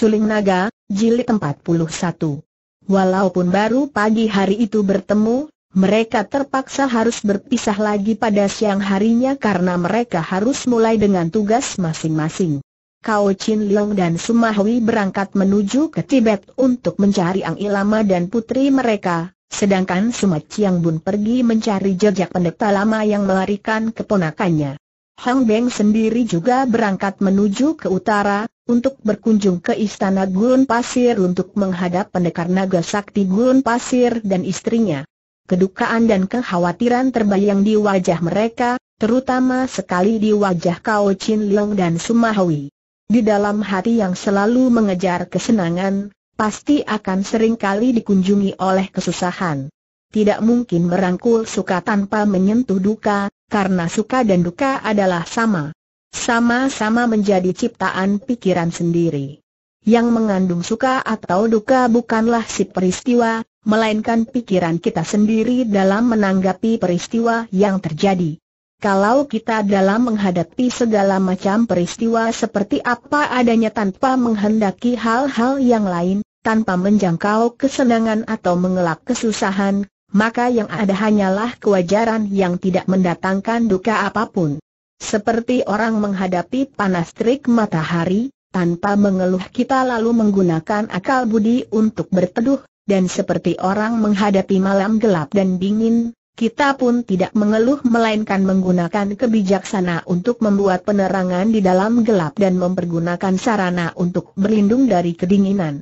Suling Naga, Jilid 41 Walaupun baru pagi hari itu bertemu, mereka terpaksa harus berpisah lagi pada siang harinya karena mereka harus mulai dengan tugas masing-masing. Kao Chin Leong dan Sumahui berangkat menuju ke Tibet untuk mencari Ang Ilama dan putri mereka, sedangkan Sumat Chiang Bun pergi mencari jejak pendeta lama yang melarikan keponakannya. Hang Beng sendiri juga berangkat menuju ke utara, untuk berkunjung ke istana Gurun Pasir untuk menghadap pendekar naga sakti Gurun Pasir dan istrinya. Kedukaan dan kekhawatiran terbayang di wajah mereka, terutama sekali di wajah Kao Chin Leong dan Sumahwi. Di dalam hati yang selalu mengejar kesenangan, pasti akan sering kali dikunjungi oleh kesusahan. Tidak mungkin merangkul suka tanpa menyentuh duka, karena suka dan duka adalah sama sama-sama menjadi ciptaan pikiran sendiri. Yang mengandung suka atau duka bukanlah si peristiwa, melainkan pikiran kita sendiri dalam menanggapi peristiwa yang terjadi. Kalau kita dalam menghadapi segala macam peristiwa seperti apa adanya tanpa menghendaki hal-hal yang lain, tanpa menjangkau kesenangan atau mengelak kesusahan, maka yang ada hanyalah kewajaran yang tidak mendatangkan duka apapun. Seperti orang menghadapi panas terik matahari, tanpa mengeluh kita lalu menggunakan akal budi untuk berteduh, dan seperti orang menghadapi malam gelap dan dingin, kita pun tidak mengeluh melainkan menggunakan kebijaksanaan untuk membuat penerangan di dalam gelap dan mempergunakan sarana untuk berlindung dari kedinginan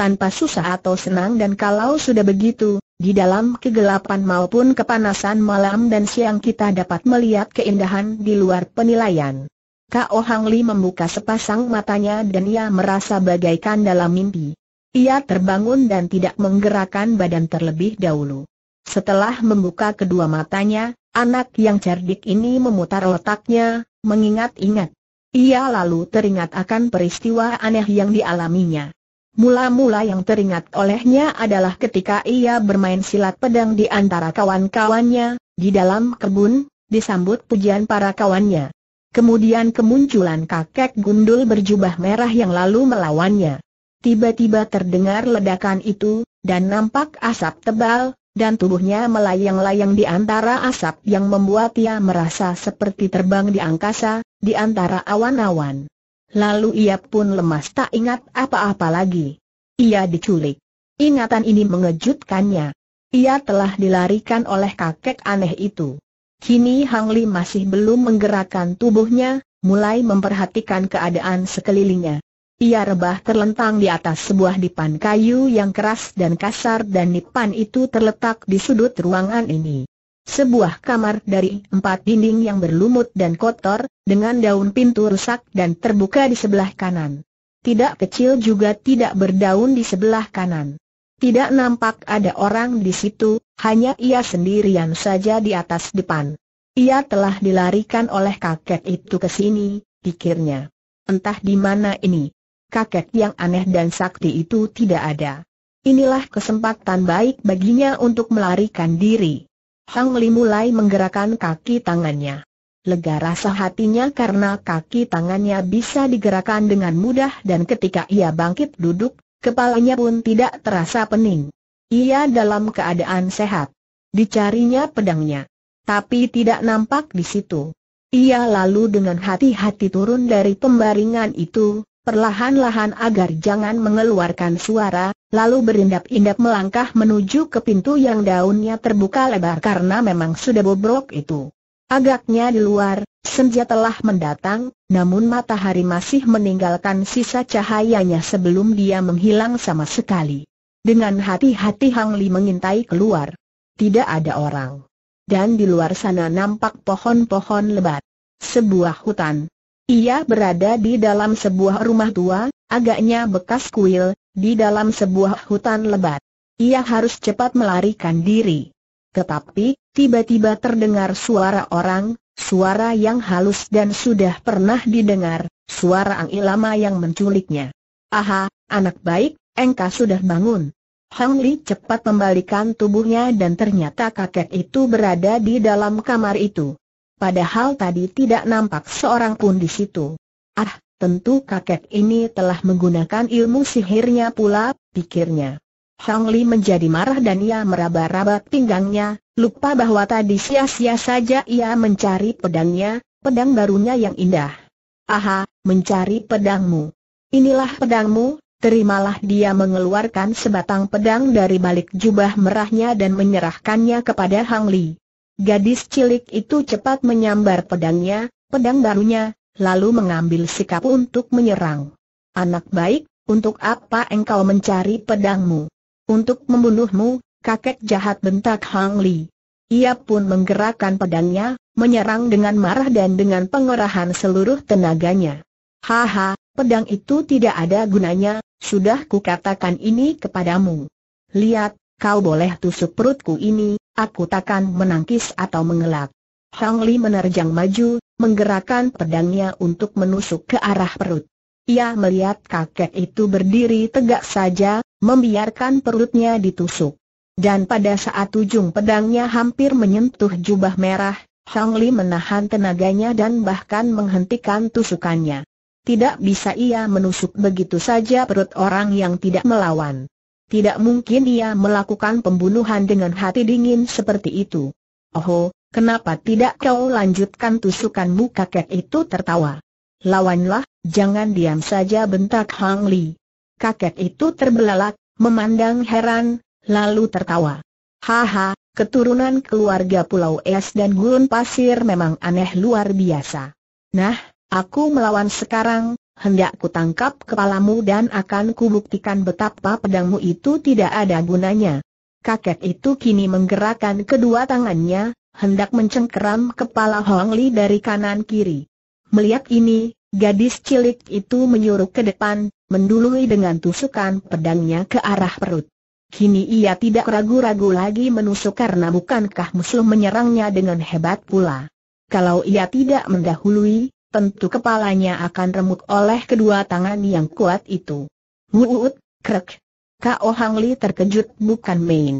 tanpa susah atau senang dan kalau sudah begitu, di dalam kegelapan maupun kepanasan malam dan siang kita dapat melihat keindahan di luar penilaian. Kao oh Hang Li membuka sepasang matanya dan ia merasa bagaikan dalam mimpi. Ia terbangun dan tidak menggerakkan badan terlebih dahulu. Setelah membuka kedua matanya, anak yang cerdik ini memutar otaknya, mengingat-ingat. Ia lalu teringat akan peristiwa aneh yang dialaminya. Mula-mula yang teringat olehnya adalah ketika ia bermain silat pedang di antara kawan-kawannya, di dalam kebun, disambut pujian para kawannya. Kemudian kemunculan kakek gundul berjubah merah yang lalu melawannya. Tiba-tiba terdengar ledakan itu, dan nampak asap tebal, dan tubuhnya melayang-layang di antara asap yang membuat ia merasa seperti terbang di angkasa, di antara awan-awan. Lalu ia pun lemas tak ingat apa-apa lagi. Ia diculik. Ingatan ini mengejutkannya. Ia telah dilarikan oleh kakek aneh itu. Kini Hang Li masih belum menggerakkan tubuhnya, mulai memperhatikan keadaan sekelilingnya. Ia rebah terlentang di atas sebuah dipan kayu yang keras dan kasar dan dipan itu terletak di sudut ruangan ini sebuah kamar dari empat dinding yang berlumut dan kotor, dengan daun pintu rusak dan terbuka di sebelah kanan. Tidak kecil juga tidak berdaun di sebelah kanan. Tidak nampak ada orang di situ, hanya ia sendirian saja di atas depan. Ia telah dilarikan oleh kakek itu ke sini, pikirnya. Entah di mana ini. Kakek yang aneh dan sakti itu tidak ada. Inilah kesempatan baik baginya untuk melarikan diri. Hang Li mulai menggerakkan kaki tangannya. Lega rasa hatinya karena kaki tangannya bisa digerakkan dengan mudah dan ketika ia bangkit duduk, kepalanya pun tidak terasa pening. Ia dalam keadaan sehat. Dicarinya pedangnya. Tapi tidak nampak di situ. Ia lalu dengan hati-hati turun dari pembaringan itu, perlahan-lahan agar jangan mengeluarkan suara, lalu berindap-indap melangkah menuju ke pintu yang daunnya terbuka lebar karena memang sudah bobrok itu. Agaknya di luar, senja telah mendatang, namun matahari masih meninggalkan sisa cahayanya sebelum dia menghilang sama sekali. Dengan hati-hati Hang Li mengintai keluar. Tidak ada orang. Dan di luar sana nampak pohon-pohon lebat. Sebuah hutan, ia berada di dalam sebuah rumah tua, agaknya bekas kuil, di dalam sebuah hutan lebat. Ia harus cepat melarikan diri. Tetapi, tiba-tiba terdengar suara orang, suara yang halus dan sudah pernah didengar, suara Ang Ilama yang menculiknya. Aha, anak baik, engkau sudah bangun. Hang Li cepat membalikan tubuhnya dan ternyata kakek itu berada di dalam kamar itu. Padahal tadi tidak nampak seorang pun di situ. Ah, tentu kakek ini telah menggunakan ilmu sihirnya pula, pikirnya. Hang Li menjadi marah dan ia meraba-raba pinggangnya, lupa bahwa tadi sia-sia saja ia mencari pedangnya, pedang barunya yang indah. Aha, mencari pedangmu. Inilah pedangmu, terimalah dia mengeluarkan sebatang pedang dari balik jubah merahnya dan menyerahkannya kepada Hang Li. Gadis cilik itu cepat menyambar pedangnya, pedang barunya, lalu mengambil sikap untuk menyerang. Anak baik, untuk apa engkau mencari pedangmu? Untuk membunuhmu, kakek jahat bentak Hang Li. Ia pun menggerakkan pedangnya, menyerang dengan marah dan dengan pengerahan seluruh tenaganya. Haha, pedang itu tidak ada gunanya, sudah kukatakan ini kepadamu. Lihat, kau boleh tusuk perutku ini, aku takkan menangkis atau mengelak. Hang Li menerjang maju, menggerakkan pedangnya untuk menusuk ke arah perut. Ia melihat kakek itu berdiri tegak saja, membiarkan perutnya ditusuk. Dan pada saat ujung pedangnya hampir menyentuh jubah merah, Hang Li menahan tenaganya dan bahkan menghentikan tusukannya. Tidak bisa ia menusuk begitu saja perut orang yang tidak melawan. Tidak mungkin dia melakukan pembunuhan dengan hati dingin seperti itu. Oh, kenapa tidak kau lanjutkan tusukanmu kakek itu tertawa. Lawanlah, jangan diam saja bentak Hang Li. Kakek itu terbelalak, memandang heran, lalu tertawa. Haha, keturunan keluarga Pulau Es dan Gurun Pasir memang aneh luar biasa. Nah, aku melawan sekarang, hendak kutangkap kepalamu dan akan kubuktikan betapa pedangmu itu tidak ada gunanya. Kakek itu kini menggerakkan kedua tangannya, hendak mencengkeram kepala Hong Li dari kanan kiri. Melihat ini, gadis cilik itu menyuruh ke depan, mendului dengan tusukan pedangnya ke arah perut. Kini ia tidak ragu-ragu lagi menusuk karena bukankah musuh menyerangnya dengan hebat pula. Kalau ia tidak mendahului, tentu kepalanya akan remuk oleh kedua tangan yang kuat itu. Wuut, krek. Kao Hang Li terkejut bukan main.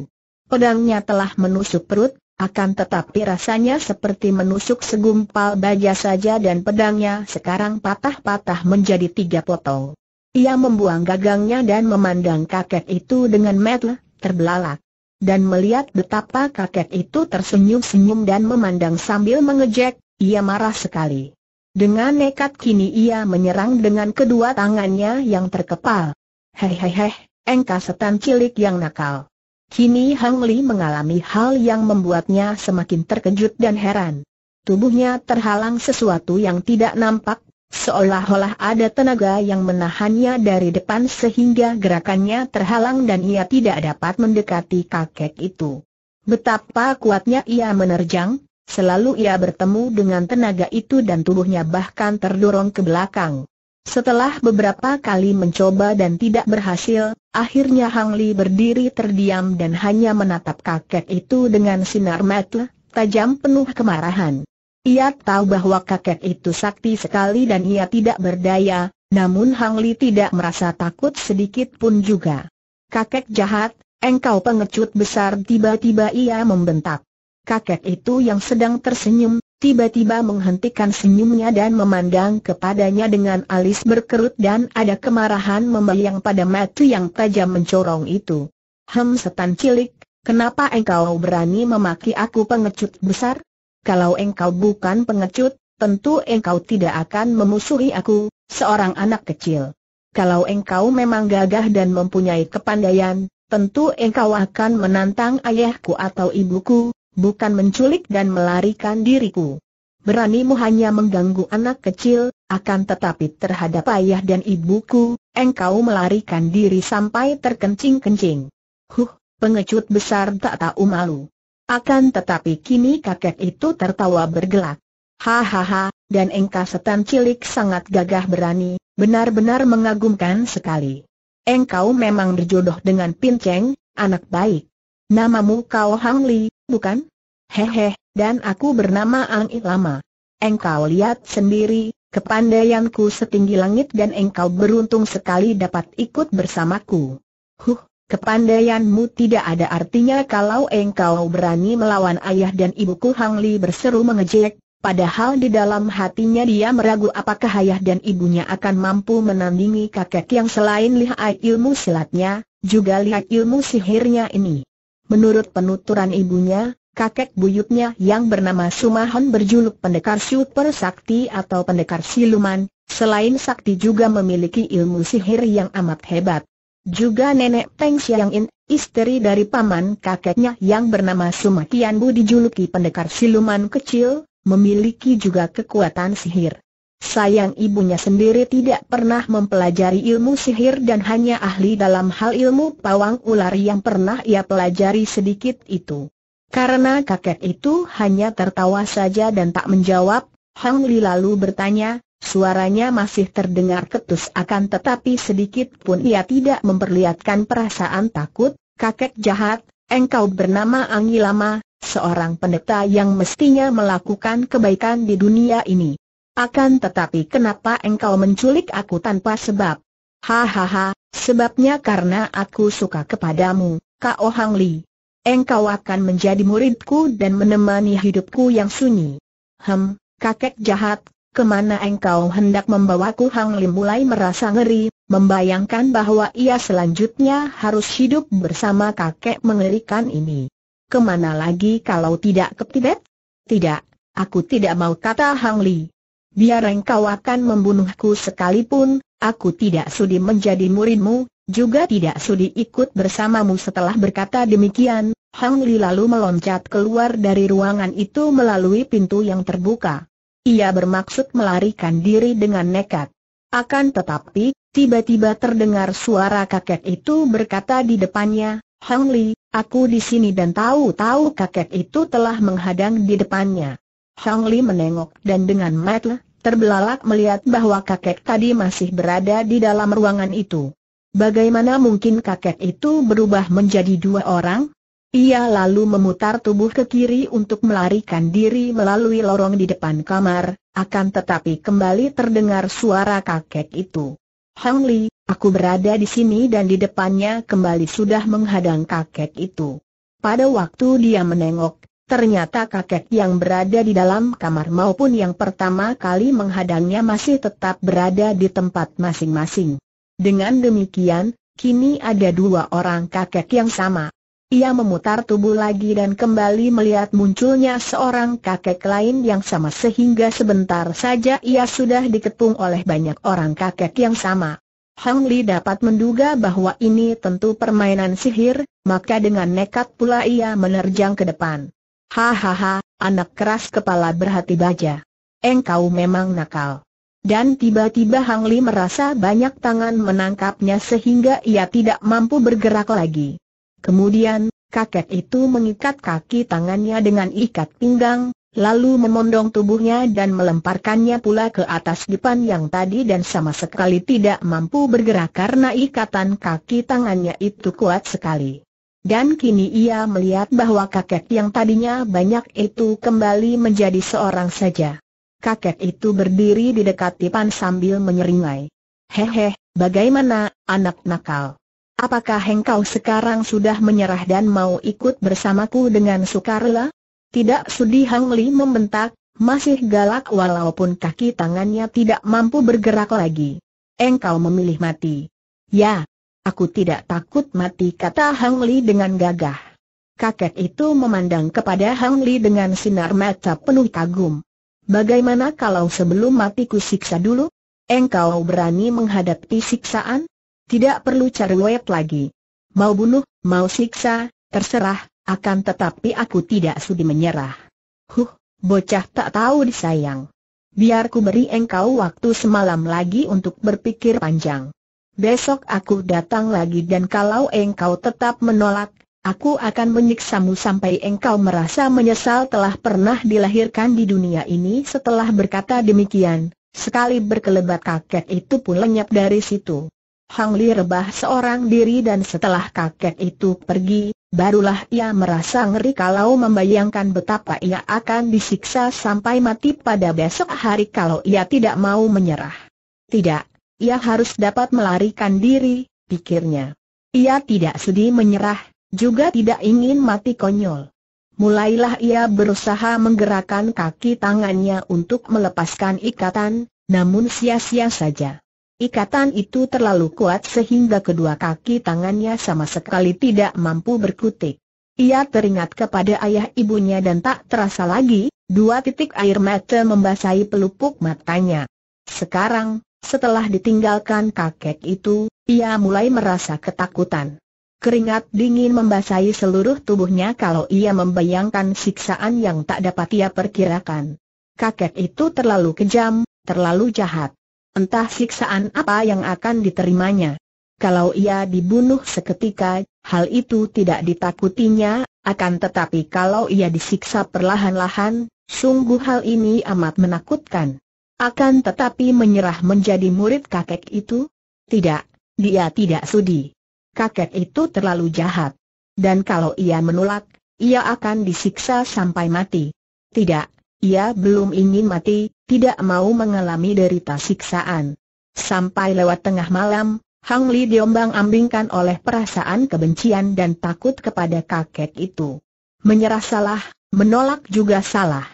Pedangnya telah menusuk perut, akan tetapi rasanya seperti menusuk segumpal baja saja dan pedangnya sekarang patah-patah menjadi tiga potong. Ia membuang gagangnya dan memandang kakek itu dengan metel, terbelalak. Dan melihat betapa kakek itu tersenyum-senyum dan memandang sambil mengejek, ia marah sekali. Dengan nekat kini ia menyerang dengan kedua tangannya yang terkepal. Hei hei hei, engkau setan cilik yang nakal. Kini Hang Li mengalami hal yang membuatnya semakin terkejut dan heran. Tubuhnya terhalang sesuatu yang tidak nampak, seolah-olah ada tenaga yang menahannya dari depan sehingga gerakannya terhalang dan ia tidak dapat mendekati kakek itu. Betapa kuatnya ia menerjang, Selalu ia bertemu dengan tenaga itu dan tubuhnya bahkan terdorong ke belakang. Setelah beberapa kali mencoba dan tidak berhasil, akhirnya Hang Li berdiri terdiam dan hanya menatap kakek itu dengan sinar mata tajam penuh kemarahan. Ia tahu bahwa kakek itu sakti sekali dan ia tidak berdaya, namun Hang Li tidak merasa takut sedikit pun juga. Kakek jahat, engkau pengecut besar tiba-tiba ia membentak kakek itu yang sedang tersenyum, tiba-tiba menghentikan senyumnya dan memandang kepadanya dengan alis berkerut dan ada kemarahan membayang pada mata yang tajam mencorong itu. Hem setan cilik, kenapa engkau berani memaki aku pengecut besar? Kalau engkau bukan pengecut, tentu engkau tidak akan memusuhi aku, seorang anak kecil. Kalau engkau memang gagah dan mempunyai kepandaian, tentu engkau akan menantang ayahku atau ibuku, bukan menculik dan melarikan diriku. Beranimu hanya mengganggu anak kecil, akan tetapi terhadap ayah dan ibuku, engkau melarikan diri sampai terkencing-kencing. Huh, pengecut besar tak tahu malu. Akan tetapi kini kakek itu tertawa bergelak. Hahaha, dan engkau setan cilik sangat gagah berani, benar-benar mengagumkan sekali. Engkau memang berjodoh dengan Pinceng, anak baik. Namamu Kau Hang Li, bukan? Hehe, dan aku bernama Ang Ilama. Engkau lihat sendiri, kepandaianku setinggi langit dan engkau beruntung sekali dapat ikut bersamaku. Huh, kepandaianmu tidak ada artinya kalau engkau berani melawan ayah dan ibuku Hang Li berseru mengejek, Padahal di dalam hatinya dia meragu apakah ayah dan ibunya akan mampu menandingi kakek yang selain lihat ilmu silatnya, juga lihat ilmu sihirnya ini. Menurut penuturan ibunya, kakek buyutnya yang bernama Sumahon berjuluk pendekar super sakti atau pendekar siluman, selain sakti juga memiliki ilmu sihir yang amat hebat. Juga nenek Peng Xiangin, In, istri dari paman kakeknya yang bernama Sumakian Bu dijuluki pendekar siluman kecil, memiliki juga kekuatan sihir. Sayang ibunya sendiri tidak pernah mempelajari ilmu sihir dan hanya ahli dalam hal ilmu pawang ular yang pernah ia pelajari sedikit itu. Karena kakek itu hanya tertawa saja dan tak menjawab, Hang Li lalu bertanya, suaranya masih terdengar ketus akan tetapi sedikit pun ia tidak memperlihatkan perasaan takut, kakek jahat, engkau bernama Angi Lama, seorang pendeta yang mestinya melakukan kebaikan di dunia ini. Akan tetapi kenapa engkau menculik aku tanpa sebab? Hahaha, sebabnya karena aku suka kepadamu, Kak Hang Li engkau akan menjadi muridku dan menemani hidupku yang sunyi. Hem, kakek jahat, kemana engkau hendak membawaku Hang Lim mulai merasa ngeri, membayangkan bahwa ia selanjutnya harus hidup bersama kakek mengerikan ini. Kemana lagi kalau tidak ke Tibet? Tidak, aku tidak mau kata Hang Li. Biar engkau akan membunuhku sekalipun, aku tidak sudi menjadi muridmu, juga tidak sudi ikut bersamamu setelah berkata demikian, Hang Li lalu meloncat keluar dari ruangan itu melalui pintu yang terbuka. Ia bermaksud melarikan diri dengan nekat. Akan tetapi, tiba-tiba terdengar suara kakek itu berkata di depannya, Hang Li, aku di sini dan tahu-tahu kakek itu telah menghadang di depannya. Hang Li menengok dan dengan mata terbelalak melihat bahwa kakek tadi masih berada di dalam ruangan itu. Bagaimana mungkin kakek itu berubah menjadi dua orang? Ia lalu memutar tubuh ke kiri untuk melarikan diri melalui lorong di depan kamar, akan tetapi kembali terdengar suara kakek itu. Hang Li, aku berada di sini dan di depannya kembali sudah menghadang kakek itu. Pada waktu dia menengok, ternyata kakek yang berada di dalam kamar maupun yang pertama kali menghadangnya masih tetap berada di tempat masing-masing. Dengan demikian, kini ada dua orang kakek yang sama. Ia memutar tubuh lagi dan kembali melihat munculnya seorang kakek lain yang sama sehingga sebentar saja ia sudah diketung oleh banyak orang kakek yang sama. Hang Li dapat menduga bahwa ini tentu permainan sihir, maka dengan nekat pula ia menerjang ke depan. Hahaha, anak keras kepala berhati baja. Engkau memang nakal. Dan tiba-tiba Hang Li merasa banyak tangan menangkapnya sehingga ia tidak mampu bergerak lagi. Kemudian, kakek itu mengikat kaki tangannya dengan ikat pinggang, lalu memondong tubuhnya dan melemparkannya pula ke atas depan yang tadi dan sama sekali tidak mampu bergerak karena ikatan kaki tangannya itu kuat sekali. Dan kini ia melihat bahwa kakek yang tadinya banyak itu kembali menjadi seorang saja kakek itu berdiri di dekat Tipan sambil menyeringai. Hehe, bagaimana, anak nakal? Apakah engkau sekarang sudah menyerah dan mau ikut bersamaku dengan sukarela? Tidak sudi Hang Li membentak, masih galak walaupun kaki tangannya tidak mampu bergerak lagi. Engkau memilih mati. Ya, aku tidak takut mati kata Hang Li dengan gagah. Kakek itu memandang kepada Hang Li dengan sinar mata penuh kagum. Bagaimana kalau sebelum mati siksa dulu? Engkau berani menghadapi siksaan? Tidak perlu cari carwet lagi. Mau bunuh, mau siksa, terserah, akan tetapi aku tidak sudi menyerah. Huh, bocah tak tahu disayang. Biar ku beri engkau waktu semalam lagi untuk berpikir panjang. Besok aku datang lagi dan kalau engkau tetap menolak, Aku akan menyiksamu sampai engkau merasa menyesal telah pernah dilahirkan di dunia ini setelah berkata demikian. Sekali berkelebat kakek itu pun lenyap dari situ. Hang Li rebah seorang diri dan setelah kakek itu pergi, barulah ia merasa ngeri kalau membayangkan betapa ia akan disiksa sampai mati pada besok hari kalau ia tidak mau menyerah. Tidak, ia harus dapat melarikan diri, pikirnya. Ia tidak sedih menyerah, juga tidak ingin mati konyol. Mulailah ia berusaha menggerakkan kaki tangannya untuk melepaskan ikatan, namun sia-sia saja. Ikatan itu terlalu kuat sehingga kedua kaki tangannya sama sekali tidak mampu berkutik. Ia teringat kepada ayah ibunya dan tak terasa lagi, dua titik air mata membasahi pelupuk matanya. Sekarang, setelah ditinggalkan kakek itu, ia mulai merasa ketakutan. Keringat dingin membasahi seluruh tubuhnya kalau ia membayangkan siksaan yang tak dapat ia perkirakan. Kakek itu terlalu kejam, terlalu jahat. Entah siksaan apa yang akan diterimanya. Kalau ia dibunuh seketika, hal itu tidak ditakutinya, akan tetapi kalau ia disiksa perlahan-lahan, sungguh hal ini amat menakutkan. Akan tetapi menyerah menjadi murid kakek itu? Tidak, dia tidak sudi kakek itu terlalu jahat. Dan kalau ia menolak, ia akan disiksa sampai mati. Tidak, ia belum ingin mati, tidak mau mengalami derita siksaan. Sampai lewat tengah malam, Hang Li diombang ambingkan oleh perasaan kebencian dan takut kepada kakek itu. Menyerah salah, menolak juga salah.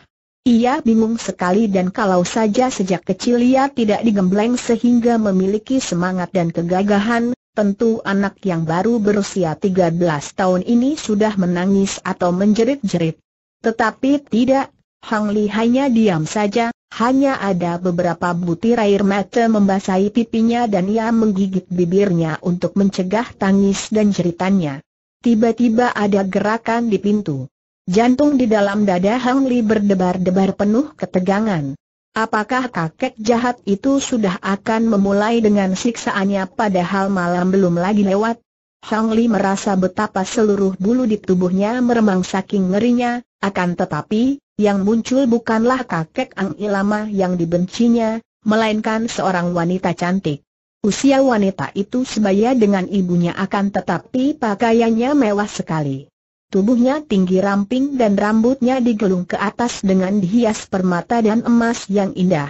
Ia bingung sekali dan kalau saja sejak kecil ia tidak digembleng sehingga memiliki semangat dan kegagahan, Tentu anak yang baru berusia 13 tahun ini sudah menangis atau menjerit-jerit. Tetapi tidak, Hang Li hanya diam saja, hanya ada beberapa butir air mata membasahi pipinya dan ia menggigit bibirnya untuk mencegah tangis dan jeritannya. Tiba-tiba ada gerakan di pintu. Jantung di dalam dada Hang Li berdebar-debar penuh ketegangan. Apakah kakek jahat itu sudah akan memulai dengan siksaannya padahal malam belum lagi lewat? Hang Li merasa betapa seluruh bulu di tubuhnya meremang saking ngerinya, akan tetapi, yang muncul bukanlah kakek Ang Ilama yang dibencinya, melainkan seorang wanita cantik. Usia wanita itu sebaya dengan ibunya akan tetapi pakaiannya mewah sekali. Tubuhnya tinggi ramping dan rambutnya digelung ke atas dengan dihias permata dan emas yang indah.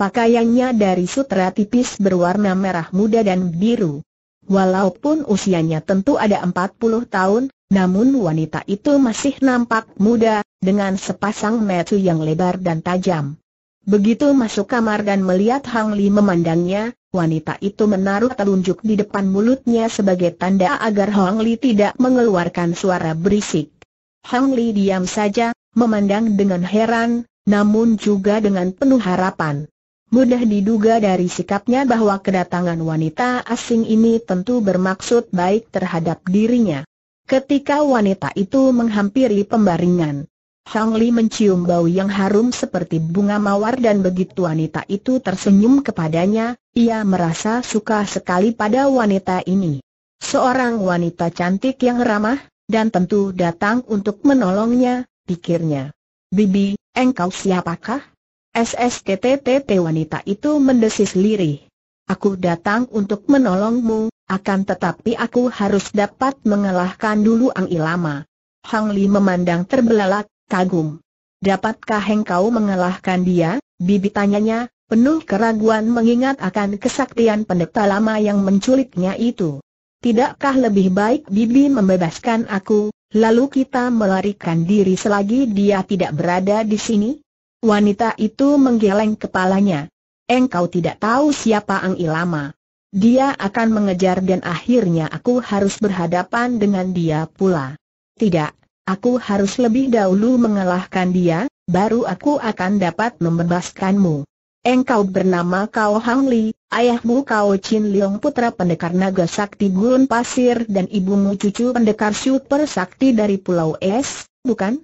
Pakaiannya dari sutra tipis berwarna merah muda dan biru. Walaupun usianya tentu ada 40 tahun, namun wanita itu masih nampak muda, dengan sepasang metu yang lebar dan tajam. Begitu masuk kamar dan melihat Hang Li memandangnya, wanita itu menaruh telunjuk di depan mulutnya sebagai tanda agar Hang Li tidak mengeluarkan suara berisik. Hang Li diam saja, memandang dengan heran, namun juga dengan penuh harapan. Mudah diduga dari sikapnya bahwa kedatangan wanita asing ini tentu bermaksud baik terhadap dirinya. Ketika wanita itu menghampiri pembaringan, Hang Li mencium bau yang harum seperti bunga mawar dan begitu wanita itu tersenyum kepadanya, ia merasa suka sekali pada wanita ini. Seorang wanita cantik yang ramah, dan tentu datang untuk menolongnya, pikirnya. Bibi, engkau siapakah? SSTTTT wanita itu mendesis lirih. Aku datang untuk menolongmu, akan tetapi aku harus dapat mengalahkan dulu Ang Ilama. Hang Li memandang terbelalak, kagum. Dapatkah engkau mengalahkan dia? Bibi tanyanya, penuh keraguan mengingat akan kesaktian pendeta lama yang menculiknya itu. Tidakkah lebih baik Bibi membebaskan aku, lalu kita melarikan diri selagi dia tidak berada di sini? Wanita itu menggeleng kepalanya. Engkau tidak tahu siapa Ang Ilama. Dia akan mengejar dan akhirnya aku harus berhadapan dengan dia pula. Tidak, Aku harus lebih dahulu mengalahkan dia, baru aku akan dapat membebaskanmu. Engkau bernama Kao Hang Li, ayahmu Kao Chin Leong putra pendekar naga sakti gurun pasir dan ibumu cucu pendekar super sakti dari Pulau Es, bukan?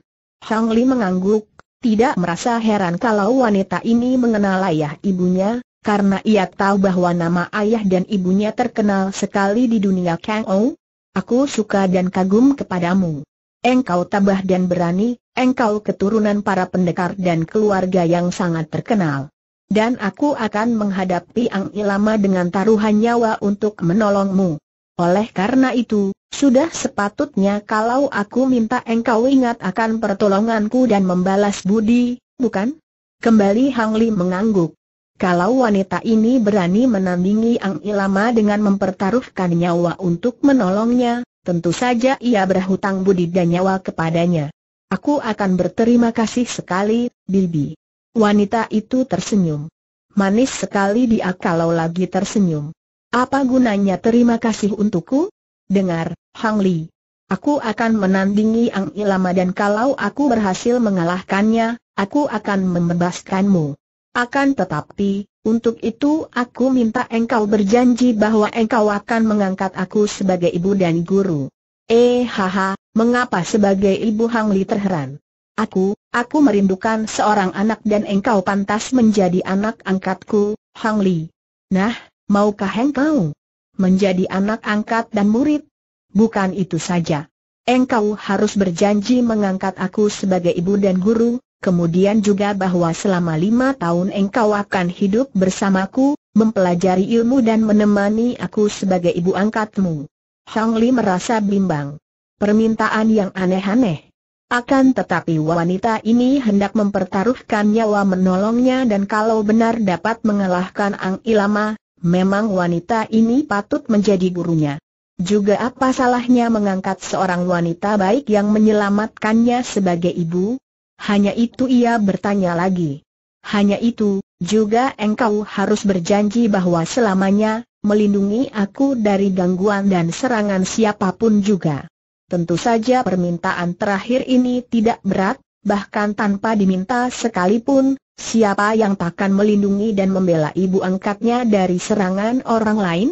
Hang Li mengangguk, tidak merasa heran kalau wanita ini mengenal ayah ibunya, karena ia tahu bahwa nama ayah dan ibunya terkenal sekali di dunia Kang Ou. Aku suka dan kagum kepadamu engkau tabah dan berani, engkau keturunan para pendekar dan keluarga yang sangat terkenal. Dan aku akan menghadapi Ang Ilama dengan taruhan nyawa untuk menolongmu. Oleh karena itu, sudah sepatutnya kalau aku minta engkau ingat akan pertolonganku dan membalas budi, bukan? Kembali Hang Li mengangguk. Kalau wanita ini berani menandingi Ang Ilama dengan mempertaruhkan nyawa untuk menolongnya, Tentu saja ia berhutang budi dan nyawa kepadanya. Aku akan berterima kasih sekali, Bibi. Wanita itu tersenyum. Manis sekali dia kalau lagi tersenyum. Apa gunanya terima kasih untukku? Dengar, Hang Li. Aku akan menandingi Ang Ilama dan kalau aku berhasil mengalahkannya, aku akan membebaskanmu. Akan tetapi, untuk itu aku minta engkau berjanji bahwa engkau akan mengangkat aku sebagai ibu dan guru. Eh haha, mengapa sebagai ibu Hang Li terheran? Aku, aku merindukan seorang anak dan engkau pantas menjadi anak angkatku, Hang Li. Nah, maukah engkau menjadi anak angkat dan murid? Bukan itu saja. Engkau harus berjanji mengangkat aku sebagai ibu dan guru, kemudian juga bahwa selama lima tahun engkau akan hidup bersamaku, mempelajari ilmu dan menemani aku sebagai ibu angkatmu. Hang Li merasa bimbang. Permintaan yang aneh-aneh. Akan tetapi wanita ini hendak mempertaruhkan nyawa menolongnya dan kalau benar dapat mengalahkan Ang Ilama, memang wanita ini patut menjadi gurunya. Juga apa salahnya mengangkat seorang wanita baik yang menyelamatkannya sebagai ibu, hanya itu ia bertanya lagi. Hanya itu, juga engkau harus berjanji bahwa selamanya, melindungi aku dari gangguan dan serangan siapapun juga. Tentu saja permintaan terakhir ini tidak berat, bahkan tanpa diminta sekalipun, siapa yang takkan melindungi dan membela ibu angkatnya dari serangan orang lain?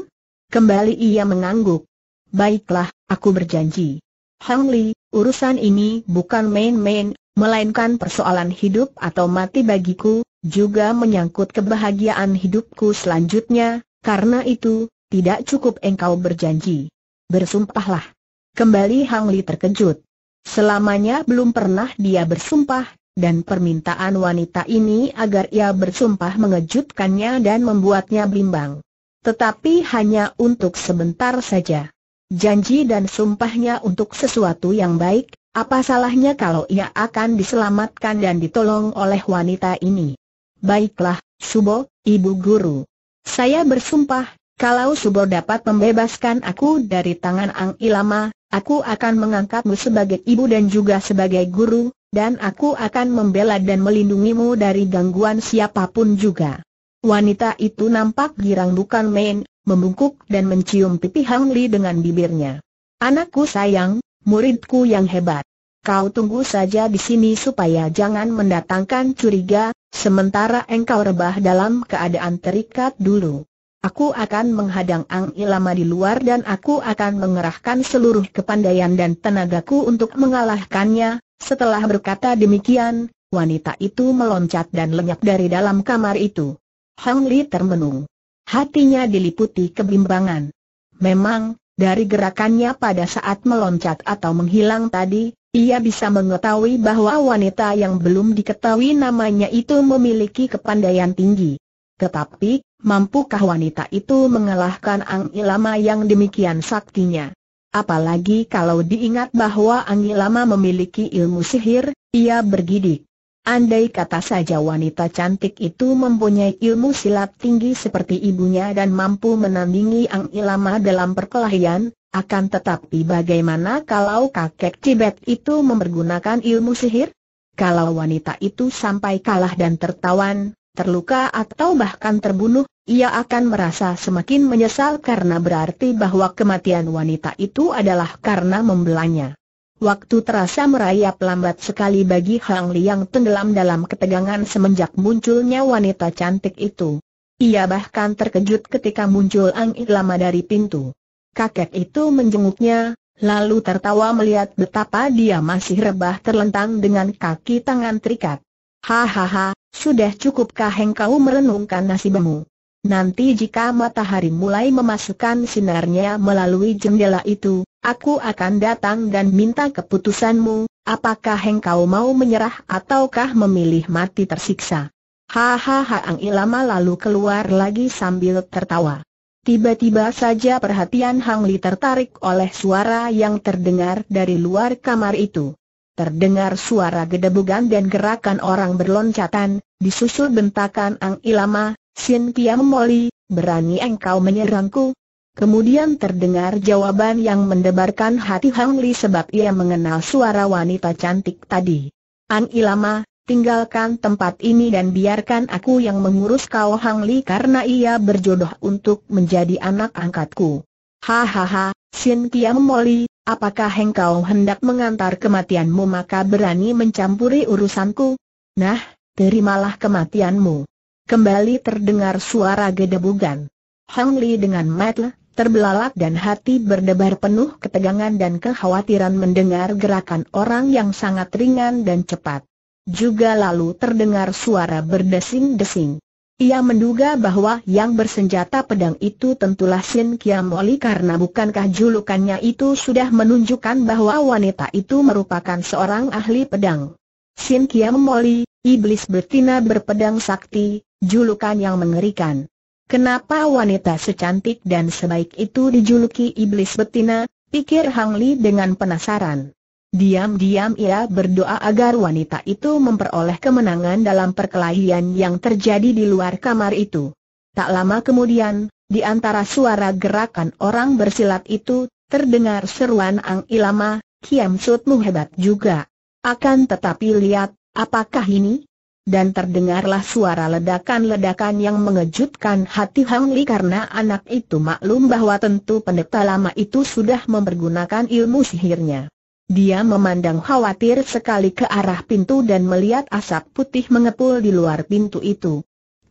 Kembali ia mengangguk. Baiklah, aku berjanji. Hang Li, urusan ini bukan main-main, melainkan persoalan hidup atau mati bagiku, juga menyangkut kebahagiaan hidupku selanjutnya, karena itu, tidak cukup engkau berjanji. Bersumpahlah. Kembali Hang Li terkejut. Selamanya belum pernah dia bersumpah, dan permintaan wanita ini agar ia bersumpah mengejutkannya dan membuatnya bimbang. Tetapi hanya untuk sebentar saja. Janji dan sumpahnya untuk sesuatu yang baik, apa salahnya kalau ia akan diselamatkan dan ditolong oleh wanita ini? Baiklah, Subo, Ibu Guru. Saya bersumpah, kalau Subo dapat membebaskan aku dari tangan Ang Ilama, aku akan mengangkatmu sebagai ibu dan juga sebagai guru, dan aku akan membela dan melindungimu dari gangguan siapapun juga. Wanita itu nampak girang bukan main, membungkuk dan mencium pipi Hang Li dengan bibirnya. Anakku sayang, muridku yang hebat. Kau tunggu saja di sini supaya jangan mendatangkan curiga, sementara engkau rebah dalam keadaan terikat dulu. Aku akan menghadang Ang Ilama di luar dan aku akan mengerahkan seluruh kepandaian dan tenagaku untuk mengalahkannya. Setelah berkata demikian, wanita itu meloncat dan lenyap dari dalam kamar itu. Hang Li termenung. Hatinya diliputi kebimbangan. Memang, dari gerakannya pada saat meloncat atau menghilang tadi, ia bisa mengetahui bahwa wanita yang belum diketahui namanya itu memiliki kepandaian tinggi. Tetapi, mampukah wanita itu mengalahkan Ang Ilama yang demikian saktinya? Apalagi kalau diingat bahwa Ang Ilama memiliki ilmu sihir, ia bergidik. Andai kata saja wanita cantik itu mempunyai ilmu silat tinggi seperti ibunya dan mampu menandingi Ang Ilama dalam perkelahian, akan tetapi bagaimana kalau kakek Tibet itu mempergunakan ilmu sihir? Kalau wanita itu sampai kalah dan tertawan, terluka atau bahkan terbunuh, ia akan merasa semakin menyesal karena berarti bahwa kematian wanita itu adalah karena membelanya. Waktu terasa merayap lambat sekali bagi Hang Liang tenggelam dalam ketegangan semenjak munculnya wanita cantik itu. Ia bahkan terkejut ketika muncul Ang Ilama dari pintu. Kakek itu menjenguknya, lalu tertawa melihat betapa dia masih rebah terlentang dengan kaki tangan terikat. Hahaha, sudah cukupkah hengkau merenungkan nasibmu? Nanti jika matahari mulai memasukkan sinarnya melalui jendela itu, aku akan datang dan minta keputusanmu, apakah engkau mau menyerah ataukah memilih mati tersiksa. Hahaha Ang Ilama lalu keluar lagi sambil tertawa. Tiba-tiba saja perhatian Hang Li tertarik oleh suara yang terdengar dari luar kamar itu. Terdengar suara gedebugan dan gerakan orang berloncatan, disusul bentakan Ang Ilama, Sin Tiam Moli, berani engkau menyerangku? Kemudian terdengar jawaban yang mendebarkan hati Hang Li sebab ia mengenal suara wanita cantik tadi. An Ilama, tinggalkan tempat ini dan biarkan aku yang mengurus kau Hang Li karena ia berjodoh untuk menjadi anak angkatku. Hahaha, Sin Tiam Moli, apakah engkau hendak mengantar kematianmu maka berani mencampuri urusanku? Nah, terimalah kematianmu kembali terdengar suara gedebugan. Hang Li dengan mata terbelalak dan hati berdebar penuh ketegangan dan kekhawatiran mendengar gerakan orang yang sangat ringan dan cepat. Juga lalu terdengar suara berdesing-desing. Ia menduga bahwa yang bersenjata pedang itu tentulah Sin Kiamoli karena bukankah julukannya itu sudah menunjukkan bahwa wanita itu merupakan seorang ahli pedang. Sin Kiamoli, Iblis betina berpedang sakti, julukan yang mengerikan. Kenapa wanita secantik dan sebaik itu dijuluki iblis betina, pikir Hang Li dengan penasaran. Diam-diam ia berdoa agar wanita itu memperoleh kemenangan dalam perkelahian yang terjadi di luar kamar itu. Tak lama kemudian, di antara suara gerakan orang bersilat itu, terdengar seruan Ang Ilama, Kiam Sutmu hebat juga. Akan tetapi lihat, Apakah ini? Dan terdengarlah suara ledakan-ledakan yang mengejutkan hati Hang Li karena anak itu maklum bahwa tentu pendeta lama itu sudah mempergunakan ilmu sihirnya. Dia memandang khawatir sekali ke arah pintu dan melihat asap putih mengepul di luar pintu itu.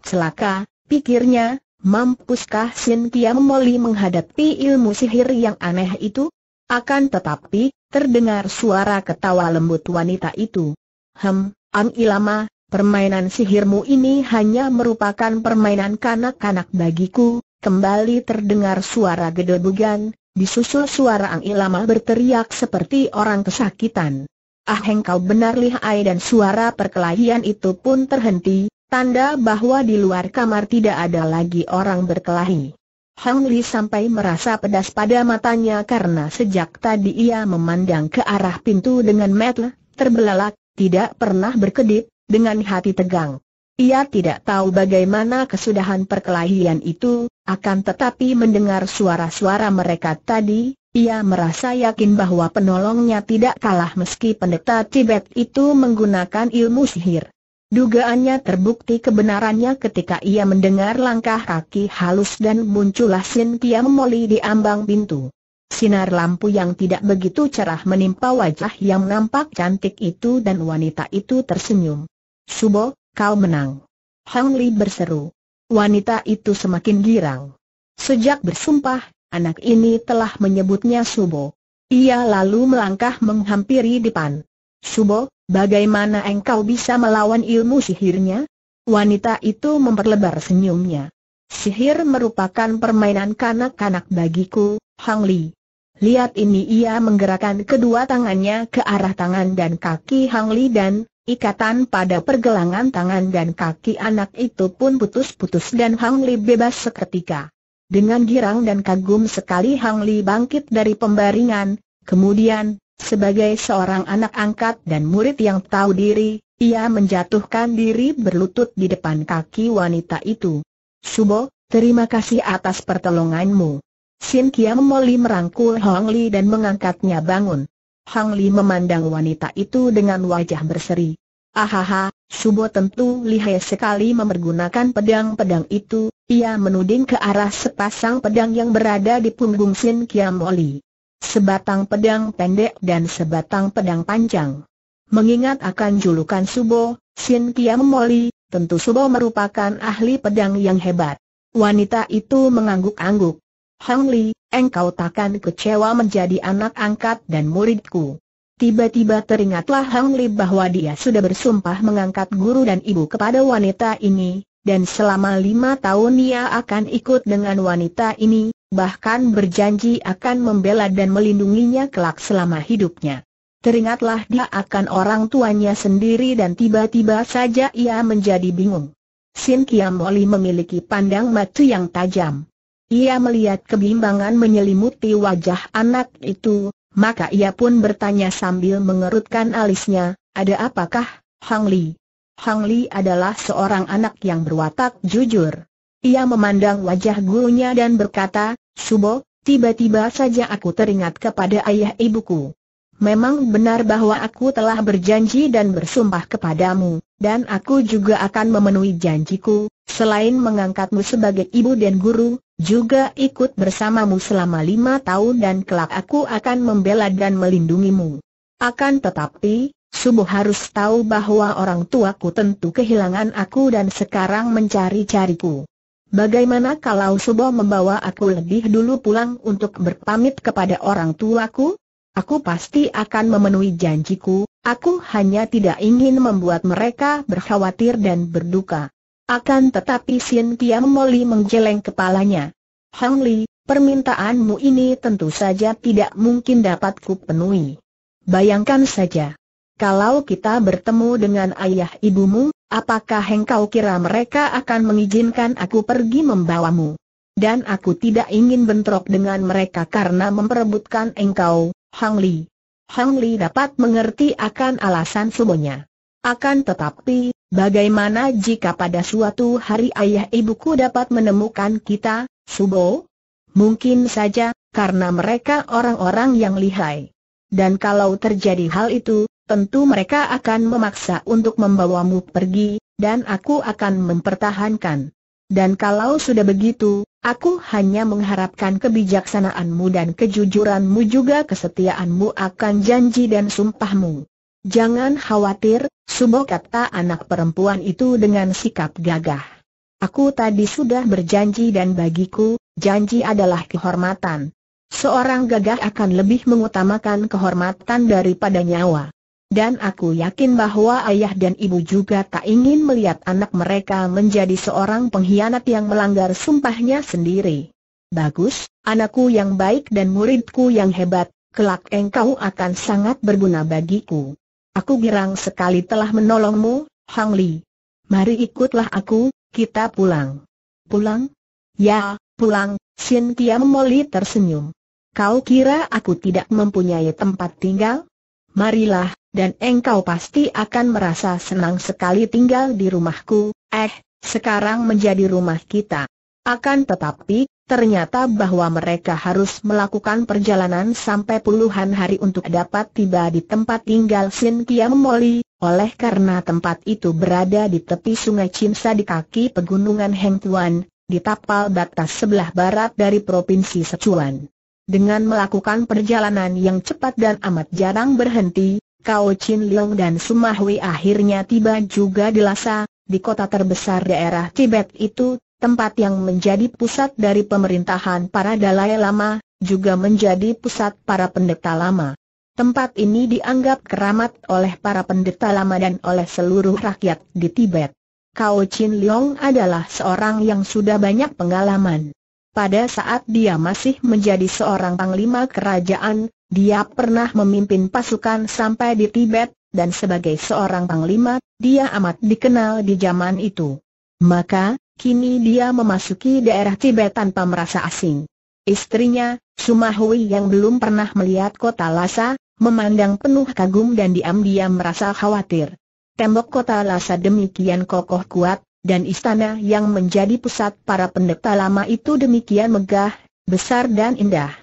Celaka, pikirnya, mampuskah Sin Kiam Moli menghadapi ilmu sihir yang aneh itu? Akan tetapi, terdengar suara ketawa lembut wanita itu. Hem, Am Ilama, permainan sihirmu ini hanya merupakan permainan kanak-kanak bagiku, kembali terdengar suara gedebugan, disusul suara Ang Ilama berteriak seperti orang kesakitan. Ah engkau benar lihai dan suara perkelahian itu pun terhenti, tanda bahwa di luar kamar tidak ada lagi orang berkelahi. Hang Li sampai merasa pedas pada matanya karena sejak tadi ia memandang ke arah pintu dengan metel, terbelalak, tidak pernah berkedip, dengan hati tegang. Ia tidak tahu bagaimana kesudahan perkelahian itu, akan tetapi mendengar suara-suara mereka tadi, ia merasa yakin bahwa penolongnya tidak kalah meski pendeta Tibet itu menggunakan ilmu sihir. Dugaannya terbukti kebenarannya ketika ia mendengar langkah kaki halus dan muncullah Sin Moli di ambang pintu. Sinar lampu yang tidak begitu cerah menimpa wajah yang nampak cantik itu dan wanita itu tersenyum. Subo, kau menang. Hang Li berseru. Wanita itu semakin girang. Sejak bersumpah, anak ini telah menyebutnya Subo. Ia lalu melangkah menghampiri depan. Subo, bagaimana engkau bisa melawan ilmu sihirnya? Wanita itu memperlebar senyumnya. Sihir merupakan permainan kanak-kanak bagiku, Hang Li. Lihat ini ia menggerakkan kedua tangannya ke arah tangan dan kaki Hang Li dan ikatan pada pergelangan tangan dan kaki anak itu pun putus-putus dan Hang Li bebas seketika. Dengan girang dan kagum sekali Hang Li bangkit dari pembaringan, kemudian, sebagai seorang anak angkat dan murid yang tahu diri, ia menjatuhkan diri berlutut di depan kaki wanita itu. Subo, terima kasih atas pertolonganmu. Sin Kiam Moli merangkul Hong Li dan mengangkatnya bangun. Hong Li memandang wanita itu dengan wajah berseri. Ahaha, Subo tentu lihai sekali memergunakan pedang-pedang itu, ia menuding ke arah sepasang pedang yang berada di punggung Sin Kiam Moli. Sebatang pedang pendek dan sebatang pedang panjang. Mengingat akan julukan Subo, Sin Kiam Moli, tentu Subo merupakan ahli pedang yang hebat. Wanita itu mengangguk-angguk. Hang Li, engkau takkan kecewa menjadi anak angkat dan muridku. Tiba-tiba teringatlah Hang Li bahwa dia sudah bersumpah mengangkat guru dan ibu kepada wanita ini, dan selama lima tahun ia akan ikut dengan wanita ini, bahkan berjanji akan membela dan melindunginya kelak selama hidupnya. Teringatlah dia akan orang tuanya sendiri dan tiba-tiba saja ia menjadi bingung. Sin Kiam Oli memiliki pandang mata yang tajam. Ia melihat kebimbangan menyelimuti wajah anak itu, maka ia pun bertanya sambil mengerutkan alisnya, ada apakah, Hang Li? Hang Li adalah seorang anak yang berwatak jujur. Ia memandang wajah gurunya dan berkata, Subo, tiba-tiba saja aku teringat kepada ayah ibuku. Memang benar bahwa aku telah berjanji dan bersumpah kepadamu, dan aku juga akan memenuhi janjiku, selain mengangkatmu sebagai ibu dan guru, juga ikut bersamamu selama lima tahun dan kelak aku akan membela dan melindungimu. Akan tetapi, subuh harus tahu bahwa orang tuaku tentu kehilangan aku dan sekarang mencari-cariku. Bagaimana kalau subuh membawa aku lebih dulu pulang untuk berpamit kepada orang tuaku? Aku pasti akan memenuhi janjiku, aku hanya tidak ingin membuat mereka berkhawatir dan berduka. Akan tetapi Cynthia Moli menggeleng kepalanya. Hang Li, permintaanmu ini tentu saja tidak mungkin dapat kupenuhi. Bayangkan saja. Kalau kita bertemu dengan ayah ibumu, apakah engkau kira mereka akan mengizinkan aku pergi membawamu? Dan aku tidak ingin bentrok dengan mereka karena memperebutkan engkau, Hang Li. Hang Li dapat mengerti akan alasan semuanya. Akan tetapi, Bagaimana jika pada suatu hari ayah ibuku dapat menemukan kita, Subo? Mungkin saja, karena mereka orang-orang yang lihai. Dan kalau terjadi hal itu, tentu mereka akan memaksa untuk membawamu pergi, dan aku akan mempertahankan. Dan kalau sudah begitu, Aku hanya mengharapkan kebijaksanaanmu dan kejujuranmu juga kesetiaanmu akan janji dan sumpahmu. Jangan khawatir, Subo kata anak perempuan itu dengan sikap gagah. Aku tadi sudah berjanji dan bagiku, janji adalah kehormatan. Seorang gagah akan lebih mengutamakan kehormatan daripada nyawa. Dan aku yakin bahwa ayah dan ibu juga tak ingin melihat anak mereka menjadi seorang pengkhianat yang melanggar sumpahnya sendiri. Bagus, anakku yang baik dan muridku yang hebat, kelak engkau akan sangat berguna bagiku. Aku girang sekali telah menolongmu, Hang Li. Mari ikutlah aku, kita pulang. Pulang? Ya, pulang, Xin Tia Moli tersenyum. Kau kira aku tidak mempunyai tempat tinggal? Marilah, dan engkau pasti akan merasa senang sekali tinggal di rumahku, eh, sekarang menjadi rumah kita. Akan tetapi, ternyata bahwa mereka harus melakukan perjalanan sampai puluhan hari untuk dapat tiba di tempat tinggal Sin Kiam Moli, oleh karena tempat itu berada di tepi sungai Cimsa di kaki pegunungan Heng Tuan, di tapal batas sebelah barat dari Provinsi Sichuan. Dengan melakukan perjalanan yang cepat dan amat jarang berhenti, Kao Chin Leong dan Sumahui akhirnya tiba juga di Lhasa, di kota terbesar daerah Tibet itu, tempat yang menjadi pusat dari pemerintahan para dalai lama, juga menjadi pusat para pendeta lama. Tempat ini dianggap keramat oleh para pendeta lama dan oleh seluruh rakyat di Tibet. Kao Chin Leong adalah seorang yang sudah banyak pengalaman. Pada saat dia masih menjadi seorang panglima kerajaan, dia pernah memimpin pasukan sampai di Tibet, dan sebagai seorang panglima, dia amat dikenal di zaman itu. Maka, kini dia memasuki daerah Tibet tanpa merasa asing. Istrinya, Sumahui yang belum pernah melihat kota Lhasa, memandang penuh kagum dan diam-diam merasa khawatir. Tembok kota Lhasa demikian kokoh kuat, dan istana yang menjadi pusat para pendeta lama itu demikian megah, besar dan indah.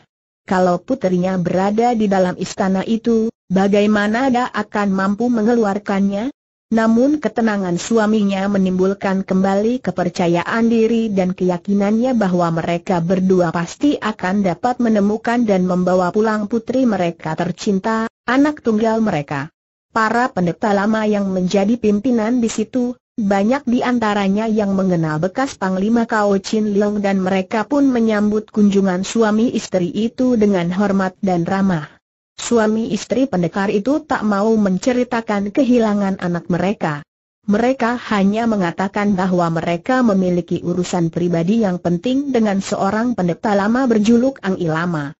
Kalau putrinya berada di dalam istana itu, bagaimana dia akan mampu mengeluarkannya? Namun ketenangan suaminya menimbulkan kembali kepercayaan diri dan keyakinannya bahwa mereka berdua pasti akan dapat menemukan dan membawa pulang putri mereka tercinta, anak tunggal mereka. Para pendeta lama yang menjadi pimpinan di situ, banyak di antaranya yang mengenal bekas Panglima Kao Chin Leong dan mereka pun menyambut kunjungan suami istri itu dengan hormat dan ramah. Suami istri pendekar itu tak mau menceritakan kehilangan anak mereka. Mereka hanya mengatakan bahwa mereka memiliki urusan pribadi yang penting dengan seorang pendeta lama berjuluk Ang Ilama.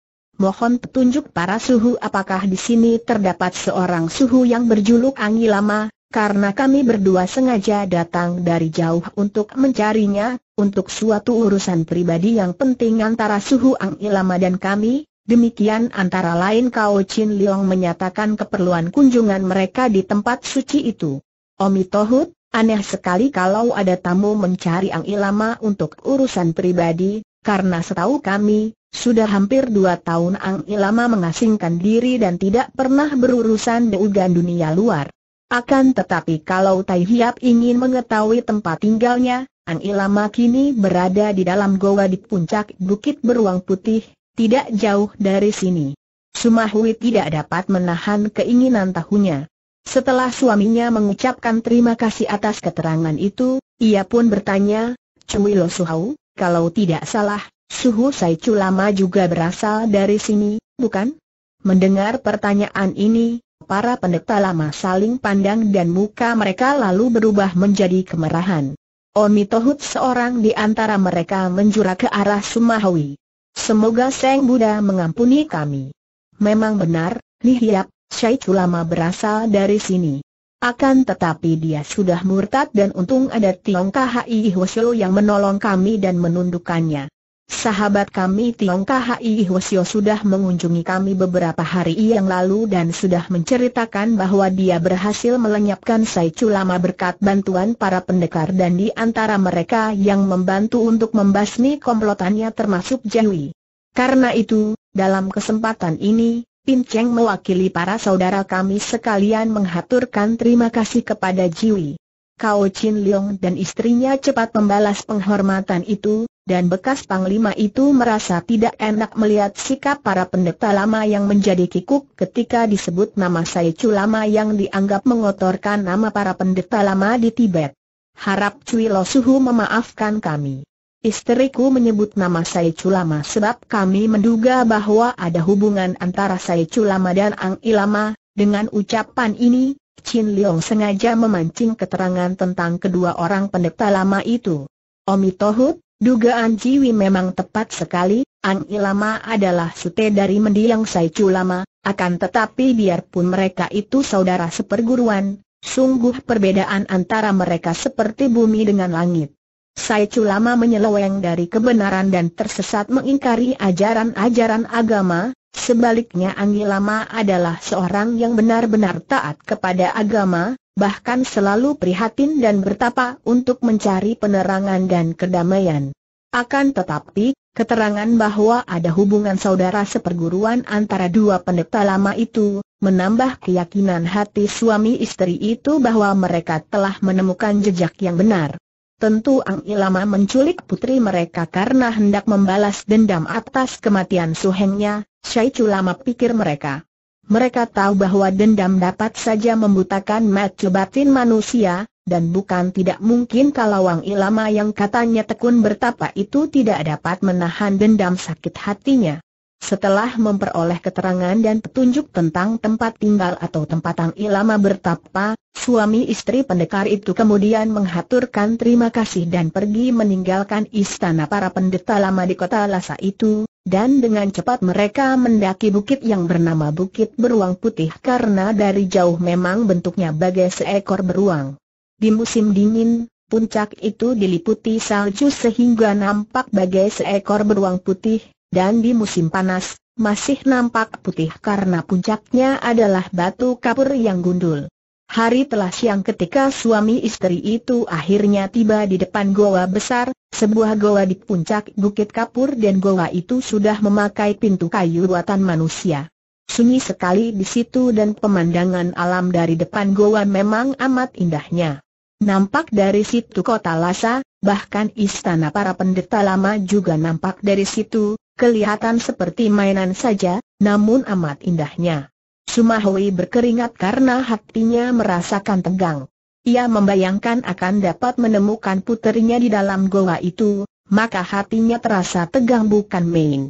Mohon petunjuk para suhu apakah di sini terdapat seorang suhu yang berjuluk Ang Ilama, karena kami berdua sengaja datang dari jauh untuk mencarinya, untuk suatu urusan pribadi yang penting antara suhu Ang Ilama dan kami, Demikian antara lain Kao Chin Leong menyatakan keperluan kunjungan mereka di tempat suci itu. Omi Tohut, aneh sekali kalau ada tamu mencari Ang Ilama untuk urusan pribadi, karena setahu kami, sudah hampir dua tahun Ang Ilama mengasingkan diri dan tidak pernah berurusan dengan dunia luar. Akan tetapi kalau Tai Hiap ingin mengetahui tempat tinggalnya, Ang Ilama kini berada di dalam goa di puncak Bukit Beruang Putih, tidak jauh dari sini. Sumahui tidak dapat menahan keinginan tahunya. Setelah suaminya mengucapkan terima kasih atas keterangan itu, ia pun bertanya, Cui Lo Suhau, kalau tidak salah, Suhu Sai culama juga berasal dari sini, bukan? Mendengar pertanyaan ini, para pendeta lama saling pandang dan muka mereka lalu berubah menjadi kemerahan. Omitohut seorang di antara mereka menjura ke arah Sumahui. Semoga Seng Buddha mengampuni kami. Memang benar, Lihiap, Syekh Ulama berasal dari sini. Akan tetapi dia sudah murtad dan untung ada Tiong Khai Hwasyo yang menolong kami dan menundukkannya. Sahabat kami Tiong Khai Hwasyo sudah mengunjungi kami beberapa hari yang lalu dan sudah menceritakan bahwa dia berhasil melenyapkan Sai Chulama berkat bantuan para pendekar dan di antara mereka yang membantu untuk membasmi komplotannya termasuk Jawi. Karena itu, dalam kesempatan ini, Pin Cheng mewakili para saudara kami sekalian menghaturkan terima kasih kepada Jiwi. Kao Chin Leong dan istrinya cepat membalas penghormatan itu, dan bekas panglima itu merasa tidak enak melihat sikap para pendeta lama yang menjadi kikuk ketika disebut nama saya lama yang dianggap mengotorkan nama para pendeta lama di Tibet. Harap Cui Lo Suhu memaafkan kami. Istriku menyebut nama saya lama sebab kami menduga bahwa ada hubungan antara saya lama dan Ang Ilama. Dengan ucapan ini, Chin Leong sengaja memancing keterangan tentang kedua orang pendeta lama itu. Omi Tohut, Dugaan Ciwi memang tepat sekali, Ang Ilama adalah sute dari mendiang Saicu Lama, akan tetapi biarpun mereka itu saudara seperguruan, sungguh perbedaan antara mereka seperti bumi dengan langit. Saicu Lama menyeleweng dari kebenaran dan tersesat mengingkari ajaran-ajaran agama, sebaliknya Ang Ilama adalah seorang yang benar-benar taat kepada agama, bahkan selalu prihatin dan bertapa untuk mencari penerangan dan kedamaian. Akan tetapi, keterangan bahwa ada hubungan saudara seperguruan antara dua pendeta lama itu, menambah keyakinan hati suami istri itu bahwa mereka telah menemukan jejak yang benar. Tentu Ang Ilama menculik putri mereka karena hendak membalas dendam atas kematian suhengnya, Syai Culama pikir mereka. Mereka tahu bahwa dendam dapat saja membutakan mata batin manusia, dan bukan tidak mungkin kalau Wang Ilama yang katanya tekun bertapa itu tidak dapat menahan dendam sakit hatinya. Setelah memperoleh keterangan dan petunjuk tentang tempat tinggal atau tempat Wang Ilama bertapa, Suami istri pendekar itu kemudian menghaturkan terima kasih dan pergi meninggalkan istana para pendeta lama di kota Lhasa itu, dan dengan cepat mereka mendaki bukit yang bernama Bukit Beruang Putih karena dari jauh memang bentuknya bagai seekor beruang. Di musim dingin, puncak itu diliputi salju sehingga nampak bagai seekor beruang putih, dan di musim panas, masih nampak putih karena puncaknya adalah batu kapur yang gundul. Hari telah siang ketika suami istri itu akhirnya tiba di depan goa besar, sebuah goa di puncak Bukit Kapur dan goa itu sudah memakai pintu kayu buatan manusia. Sunyi sekali di situ dan pemandangan alam dari depan goa memang amat indahnya. Nampak dari situ kota Lhasa, bahkan istana para pendeta lama juga nampak dari situ, kelihatan seperti mainan saja, namun amat indahnya. Sumahui berkeringat karena hatinya merasakan tegang. Ia membayangkan akan dapat menemukan puterinya di dalam goa itu, maka hatinya terasa tegang bukan main.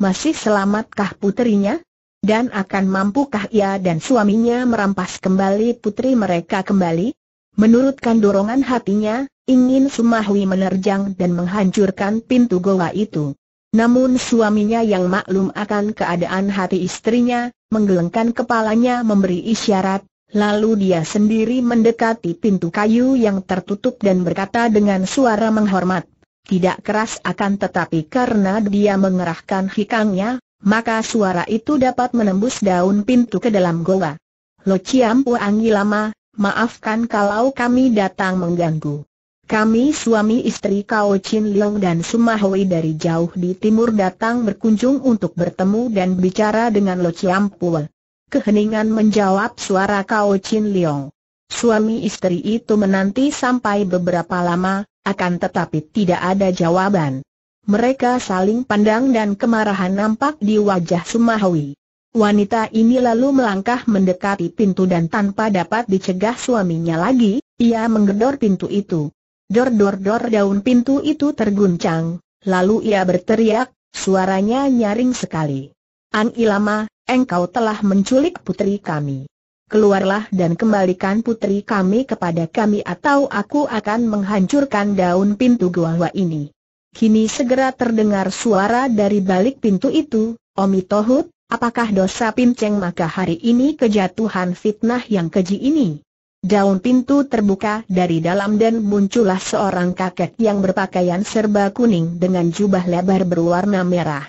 Masih selamatkah puterinya? Dan akan mampukah ia dan suaminya merampas kembali putri mereka kembali? Menurutkan dorongan hatinya, ingin Sumahui menerjang dan menghancurkan pintu goa itu. Namun suaminya yang maklum akan keadaan hati istrinya, menggelengkan kepalanya memberi isyarat, lalu dia sendiri mendekati pintu kayu yang tertutup dan berkata dengan suara menghormat. Tidak keras akan tetapi karena dia mengerahkan hikangnya, maka suara itu dapat menembus daun pintu ke dalam goa. Lo Chiam Puang Lama, maafkan kalau kami datang mengganggu. Kami suami istri Kao Chin Leong dan Sumahui dari jauh di timur datang berkunjung untuk bertemu dan bicara dengan Lo Chiam Pua. Keheningan menjawab suara Kao Chin Leong. Suami istri itu menanti sampai beberapa lama, akan tetapi tidak ada jawaban. Mereka saling pandang dan kemarahan nampak di wajah Sumahui. Wanita ini lalu melangkah mendekati pintu dan tanpa dapat dicegah suaminya lagi, ia menggedor pintu itu. Dor-dor-dor daun pintu itu terguncang, lalu ia berteriak, suaranya nyaring sekali. An Ilama, engkau telah menculik putri kami. Keluarlah dan kembalikan putri kami kepada kami atau aku akan menghancurkan daun pintu gua ini. Kini segera terdengar suara dari balik pintu itu, Omi Tohut, apakah dosa pinceng maka hari ini kejatuhan fitnah yang keji ini? Daun pintu terbuka dari dalam dan muncullah seorang kakek yang berpakaian serba kuning dengan jubah lebar berwarna merah.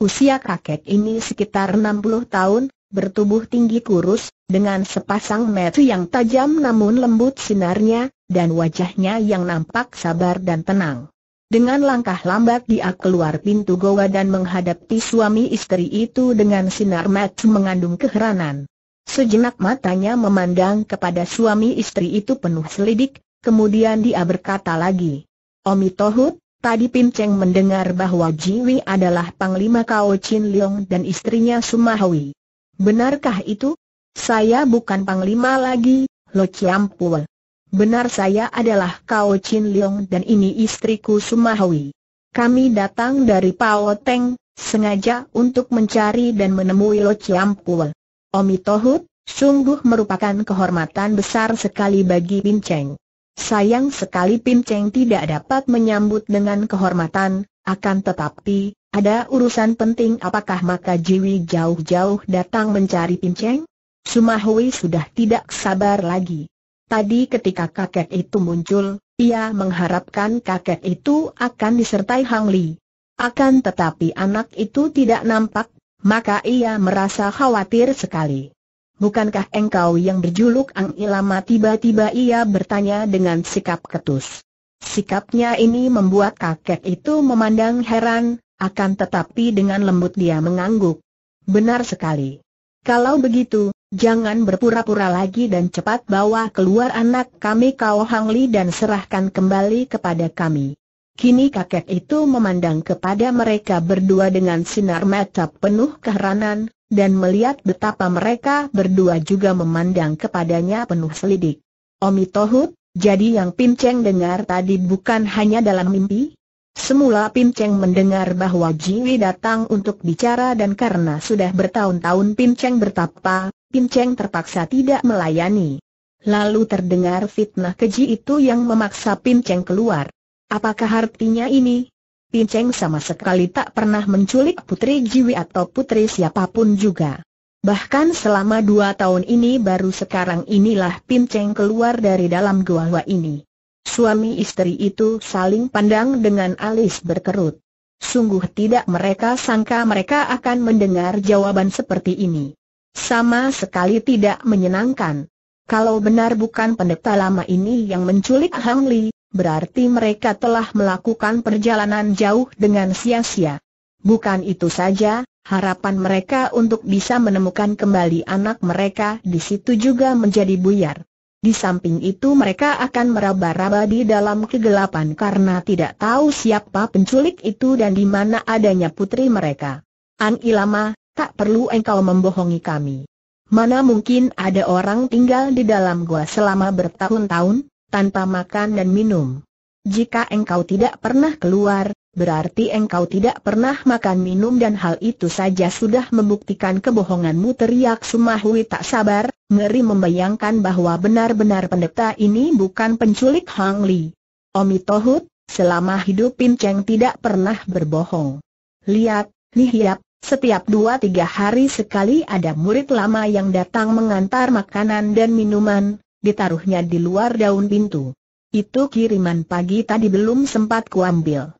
Usia kakek ini sekitar 60 tahun, bertubuh tinggi kurus, dengan sepasang mata yang tajam namun lembut sinarnya, dan wajahnya yang nampak sabar dan tenang. Dengan langkah lambat dia keluar pintu goa dan menghadapi suami istri itu dengan sinar mata mengandung keheranan. Sejenak matanya memandang kepada suami istri itu penuh selidik, kemudian dia berkata lagi. Omi Tohut, tadi Pinceng mendengar bahwa Jiwi adalah Panglima Kao Chin Leong dan istrinya Sumahui. Benarkah itu? Saya bukan Panglima lagi, Lo Chiam Pua. Benar saya adalah Kao Chin Leong dan ini istriku Sumahui. Kami datang dari Pao Teng, sengaja untuk mencari dan menemui Lo Chiam Pua. Omi Tohut, sungguh merupakan kehormatan besar sekali bagi Pin Cheng. Sayang sekali Pin Cheng tidak dapat menyambut dengan kehormatan, akan tetapi, ada urusan penting apakah maka Jiwi jauh-jauh datang mencari Pin Cheng? Sumahui sudah tidak sabar lagi. Tadi ketika kakek itu muncul, ia mengharapkan kakek itu akan disertai Hang Li. Akan tetapi anak itu tidak nampak maka ia merasa khawatir sekali. Bukankah engkau yang berjuluk Ang Ilama tiba-tiba ia bertanya dengan sikap ketus. Sikapnya ini membuat kakek itu memandang heran, akan tetapi dengan lembut dia mengangguk. Benar sekali. Kalau begitu, jangan berpura-pura lagi dan cepat bawa keluar anak kami Kau Hang Li dan serahkan kembali kepada kami. Kini kakek itu memandang kepada mereka berdua dengan sinar mata penuh keheranan, dan melihat betapa mereka berdua juga memandang kepadanya penuh selidik. Omi Tohut, jadi yang Pinceng dengar tadi bukan hanya dalam mimpi? Semula Pinceng mendengar bahwa Jiwi datang untuk bicara dan karena sudah bertahun-tahun Pinceng bertapa, Pinceng terpaksa tidak melayani. Lalu terdengar fitnah keji itu yang memaksa Pinceng keluar. Apakah artinya ini? Pinceng sama sekali tak pernah menculik putri Jiwi atau putri siapapun juga. Bahkan selama dua tahun ini baru sekarang inilah Pinceng keluar dari dalam gua ini. Suami istri itu saling pandang dengan alis berkerut. Sungguh tidak mereka sangka mereka akan mendengar jawaban seperti ini. Sama sekali tidak menyenangkan. Kalau benar bukan pendeta lama ini yang menculik Hang Li, berarti mereka telah melakukan perjalanan jauh dengan sia-sia. Bukan itu saja, harapan mereka untuk bisa menemukan kembali anak mereka di situ juga menjadi buyar. Di samping itu mereka akan meraba-raba di dalam kegelapan karena tidak tahu siapa penculik itu dan di mana adanya putri mereka. An Ilama, tak perlu engkau membohongi kami. Mana mungkin ada orang tinggal di dalam gua selama bertahun-tahun? tanpa makan dan minum. Jika engkau tidak pernah keluar, berarti engkau tidak pernah makan minum dan hal itu saja sudah membuktikan kebohonganmu teriak Sumahui tak sabar, ngeri membayangkan bahwa benar-benar pendeta ini bukan penculik Hang Li. Omi Tohut, selama hidup Pin Cheng tidak pernah berbohong. Lihat, lihat, setiap dua tiga hari sekali ada murid lama yang datang mengantar makanan dan minuman, ditaruhnya di luar daun pintu. Itu kiriman pagi tadi belum sempat kuambil.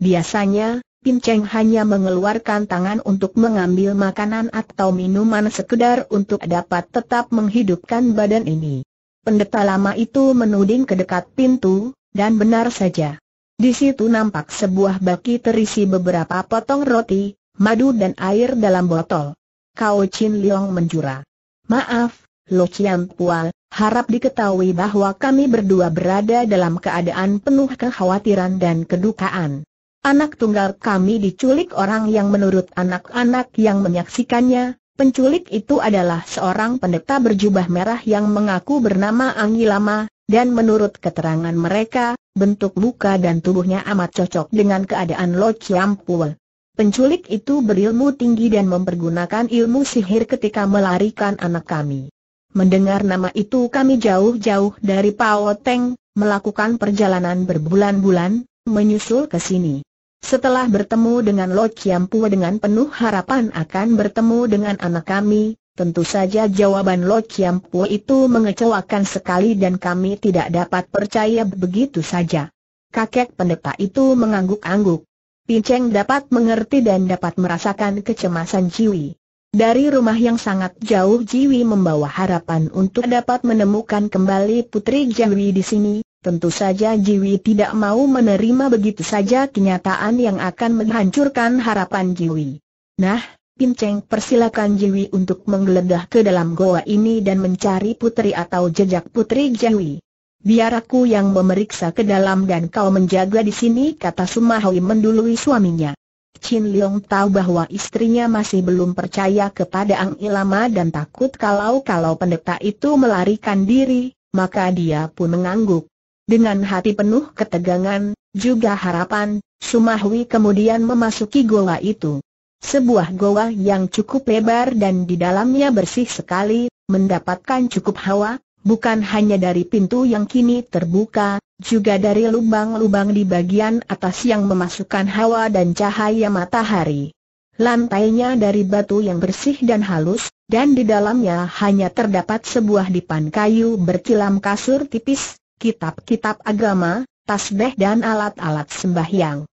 Biasanya, Pinceng hanya mengeluarkan tangan untuk mengambil makanan atau minuman sekedar untuk dapat tetap menghidupkan badan ini. Pendeta lama itu menuding ke dekat pintu, dan benar saja. Di situ nampak sebuah baki terisi beberapa potong roti, madu dan air dalam botol. Kau Chin Leong menjura. Maaf, Lo Chiang Pual, Harap diketahui bahwa kami berdua berada dalam keadaan penuh kekhawatiran dan kedukaan. Anak tunggal kami diculik orang yang menurut anak-anak yang menyaksikannya, penculik itu adalah seorang pendeta berjubah merah yang mengaku bernama Angilama, dan menurut keterangan mereka, bentuk muka dan tubuhnya amat cocok dengan keadaan Lo Chiampul. Penculik itu berilmu tinggi dan mempergunakan ilmu sihir ketika melarikan anak kami. Mendengar nama itu kami jauh-jauh dari Pao Teng, melakukan perjalanan berbulan-bulan, menyusul ke sini. Setelah bertemu dengan Lo Pua dengan penuh harapan akan bertemu dengan anak kami, tentu saja jawaban Lo Pua itu mengecewakan sekali dan kami tidak dapat percaya begitu saja. Kakek pendeta itu mengangguk-angguk. Pinceng dapat mengerti dan dapat merasakan kecemasan Ciwi. Dari rumah yang sangat jauh Jiwi membawa harapan untuk dapat menemukan kembali Putri Jiwi di sini, tentu saja Jiwi tidak mau menerima begitu saja kenyataan yang akan menghancurkan harapan Jiwi. Nah, Pinceng persilakan Jiwi untuk menggeledah ke dalam goa ini dan mencari putri atau jejak putri Jiwi. Biar aku yang memeriksa ke dalam dan kau menjaga di sini kata Sumahui mendului suaminya. Chin Leong tahu bahwa istrinya masih belum percaya kepada Ang Ilama dan takut kalau-kalau pendeta itu melarikan diri, maka dia pun mengangguk. Dengan hati penuh ketegangan, juga harapan, Sumahwi kemudian memasuki goa itu. Sebuah goa yang cukup lebar dan di dalamnya bersih sekali, mendapatkan cukup hawa, Bukan hanya dari pintu yang kini terbuka, juga dari lubang-lubang di bagian atas yang memasukkan hawa dan cahaya matahari. Lantainya dari batu yang bersih dan halus, dan di dalamnya hanya terdapat sebuah dipan kayu berkilam kasur tipis, kitab-kitab agama, tasbih dan alat-alat sembahyang.